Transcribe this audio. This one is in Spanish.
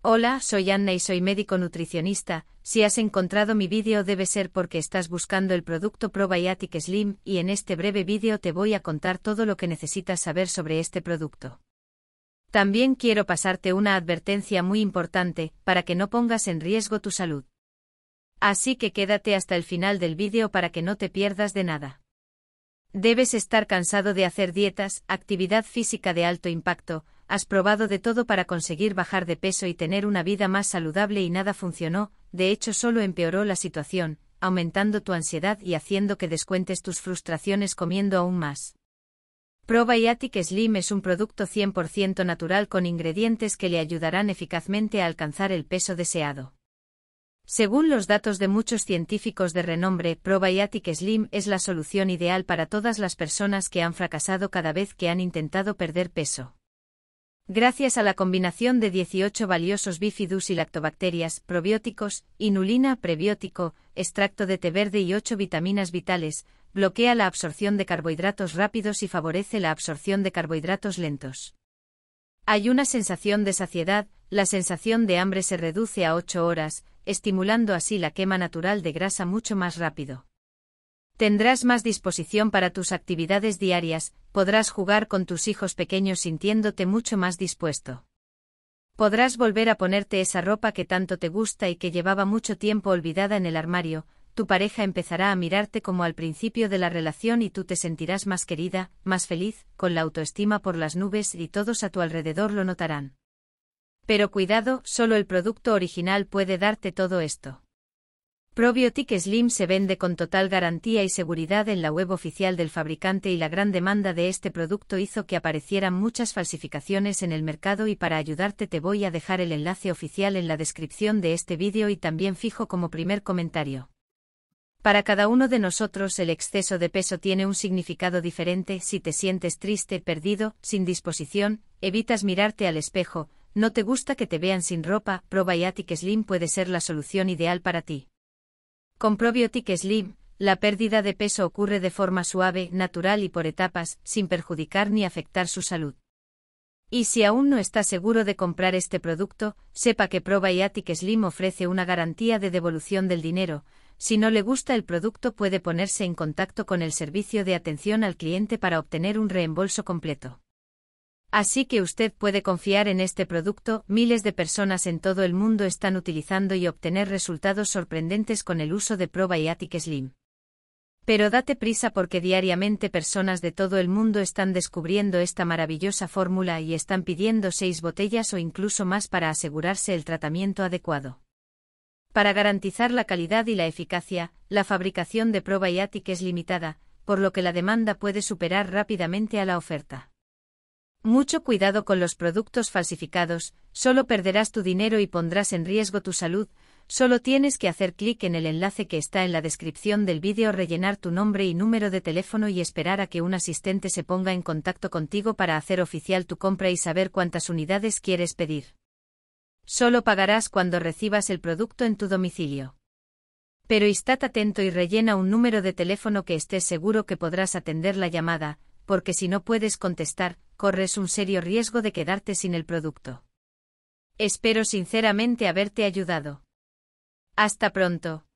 Hola, soy Anna y soy médico nutricionista. Si has encontrado mi vídeo debe ser porque estás buscando el producto Probiotic Slim y en este breve vídeo te voy a contar todo lo que necesitas saber sobre este producto. También quiero pasarte una advertencia muy importante para que no pongas en riesgo tu salud. Así que quédate hasta el final del vídeo para que no te pierdas de nada. Debes estar cansado de hacer dietas, actividad física de alto impacto, has probado de todo para conseguir bajar de peso y tener una vida más saludable y nada funcionó, de hecho solo empeoró la situación, aumentando tu ansiedad y haciendo que descuentes tus frustraciones comiendo aún más. Probiotic Slim es un producto 100% natural con ingredientes que le ayudarán eficazmente a alcanzar el peso deseado. Según los datos de muchos científicos de renombre, Probiotic Slim es la solución ideal para todas las personas que han fracasado cada vez que han intentado perder peso. Gracias a la combinación de 18 valiosos bifidus y lactobacterias, probióticos, inulina, prebiótico, extracto de té verde y 8 vitaminas vitales, bloquea la absorción de carbohidratos rápidos y favorece la absorción de carbohidratos lentos. Hay una sensación de saciedad, la sensación de hambre se reduce a 8 horas, estimulando así la quema natural de grasa mucho más rápido. Tendrás más disposición para tus actividades diarias, podrás jugar con tus hijos pequeños sintiéndote mucho más dispuesto. Podrás volver a ponerte esa ropa que tanto te gusta y que llevaba mucho tiempo olvidada en el armario, tu pareja empezará a mirarte como al principio de la relación y tú te sentirás más querida, más feliz, con la autoestima por las nubes y todos a tu alrededor lo notarán. Pero cuidado, solo el producto original puede darte todo esto. Probiotic Slim se vende con total garantía y seguridad en la web oficial del fabricante y la gran demanda de este producto hizo que aparecieran muchas falsificaciones en el mercado y para ayudarte te voy a dejar el enlace oficial en la descripción de este vídeo y también fijo como primer comentario. Para cada uno de nosotros el exceso de peso tiene un significado diferente, si te sientes triste, perdido, sin disposición, evitas mirarte al espejo, no te gusta que te vean sin ropa, Probiotic Slim puede ser la solución ideal para ti. Con Probiotic Slim, la pérdida de peso ocurre de forma suave, natural y por etapas, sin perjudicar ni afectar su salud. Y si aún no está seguro de comprar este producto, sepa que Probiotic Slim ofrece una garantía de devolución del dinero. Si no le gusta el producto puede ponerse en contacto con el servicio de atención al cliente para obtener un reembolso completo. Así que usted puede confiar en este producto, miles de personas en todo el mundo están utilizando y obtener resultados sorprendentes con el uso de Probiotic Slim. Pero date prisa porque diariamente personas de todo el mundo están descubriendo esta maravillosa fórmula y están pidiendo seis botellas o incluso más para asegurarse el tratamiento adecuado. Para garantizar la calidad y la eficacia, la fabricación de Probiotic es limitada, por lo que la demanda puede superar rápidamente a la oferta. Mucho cuidado con los productos falsificados, solo perderás tu dinero y pondrás en riesgo tu salud, solo tienes que hacer clic en el enlace que está en la descripción del vídeo, rellenar tu nombre y número de teléfono y esperar a que un asistente se ponga en contacto contigo para hacer oficial tu compra y saber cuántas unidades quieres pedir. Solo pagarás cuando recibas el producto en tu domicilio. Pero estad atento y rellena un número de teléfono que estés seguro que podrás atender la llamada, porque si no puedes contestar, corres un serio riesgo de quedarte sin el producto. Espero sinceramente haberte ayudado. Hasta pronto.